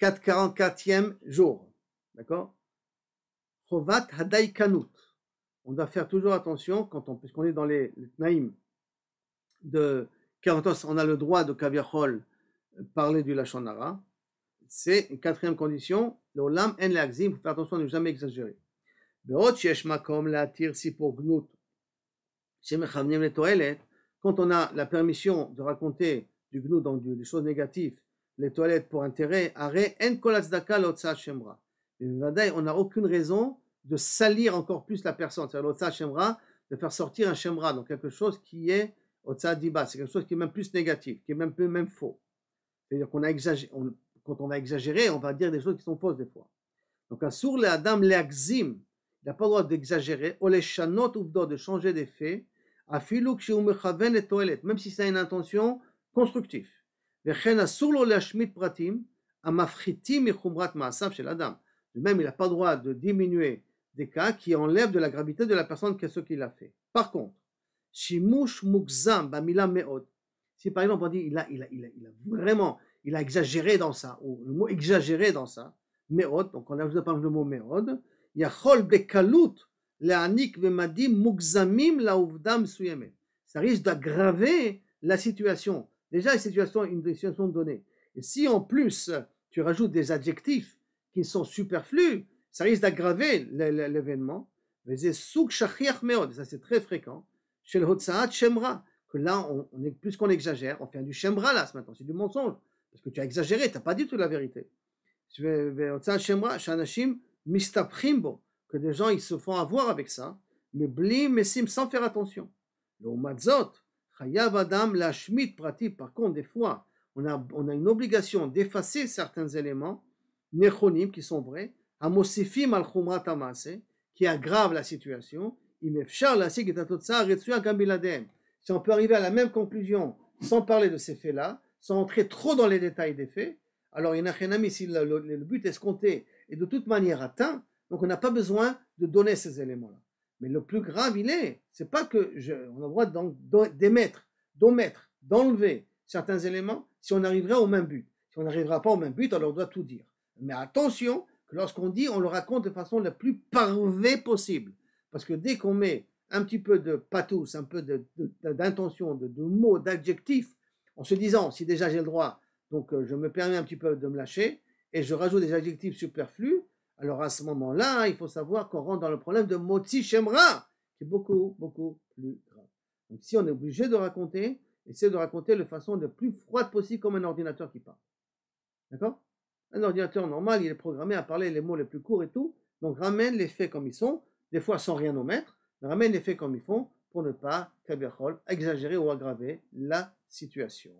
44e jour. D'accord On doit faire toujours attention, quand on, puisqu'on est dans les, les Naïm de ans, on a le droit de Kaviachol euh, parler du Lachonara. C'est une quatrième condition. en l'Axim, il faut faire attention à ne jamais exagérer. Quand on a la permission de raconter du gnou, donc des choses négatives, les toilettes pour intérêt, arrêt, shemra. on n'a aucune raison de salir encore plus la personne. cest shemra, de faire sortir un shemra, donc quelque chose qui est otsa diba, c'est quelque chose qui est même plus négatif, qui est même, même faux. C'est-à-dire qu'on a exagéré, quand on va exagérer, on va dire des choses qui sont fausses des fois. Donc, un sourd, l'Adam le'akzim, il n'a pas le droit d'exagérer, ou les chanot de changer d'effet, les toilettes, même si c'est une intention constructive. De même, il n'a pas le droit de diminuer des cas qui enlèvent de la gravité de la personne qu'est ce qu'il a fait. Par contre, Shimush Mukzam Bamila meod. si par exemple on dit il a, il a, il a, il a vraiment il a exagéré dans ça, ou le mot exagéré dans ça, Meod, donc on a par exemple du mot Meod, Yachol Bekalut, Leanik Vemadim Mugzamim Laouvdam Suyemem. Ça risque d'aggraver la situation Déjà, une situation, une donnée. Et si en plus, tu rajoutes des adjectifs qui sont superflus, ça risque d'aggraver l'événement. Mais ça c'est très fréquent. Chez le chemra, Shemra, que là, on, est, plus qu'on exagère, on fait du Shemra là ce matin, c'est du mensonge. Parce que tu as exagéré, tu n'as pas dit toute la vérité. Chez Hotsaat Shemra, Shanashim, Mistaprimbo, que des gens ils se font avoir avec ça, mais blim, mais sim, sans faire attention. Le matzot. Chayav Adam Schmidt pratique par contre, des fois, on a, on a une obligation d'effacer certains éléments, Nechonim, qui sont vrais, Amosifim al qui aggrave la situation, si on peut arriver à la même conclusion sans parler de ces faits-là, sans entrer trop dans les détails des faits, alors il rien le, le, le but escompté est de toute manière atteint, donc on n'a pas besoin de donner ces éléments-là. Mais le plus grave, il est, c'est pas que on a le droit d'émettre, d'omettre, d'enlever certains éléments si on arriverait au même but. Si on n'arrivera pas au même but, on doit tout dire. Mais attention, que lorsqu'on dit, on le raconte de façon la plus parvée possible. Parce que dès qu'on met un petit peu de pathos, un peu d'intention, de, de, mots, d'adjectifs, en se disant, si déjà j'ai le droit, donc euh, je me permets un petit peu de me lâcher, et je rajoute des adjectifs superflus, alors à ce moment-là, il faut savoir qu'on rentre dans le problème de Moti Shemra, qui est beaucoup, beaucoup plus grave. Donc si on est obligé de raconter, essayez de raconter de façon la plus froide possible comme un ordinateur qui parle. D'accord Un ordinateur normal, il est programmé à parler les mots les plus courts et tout. Donc ramène les faits comme ils sont, des fois sans rien omettre, ramène les faits comme ils font pour ne pas, exagérer ou aggraver la situation.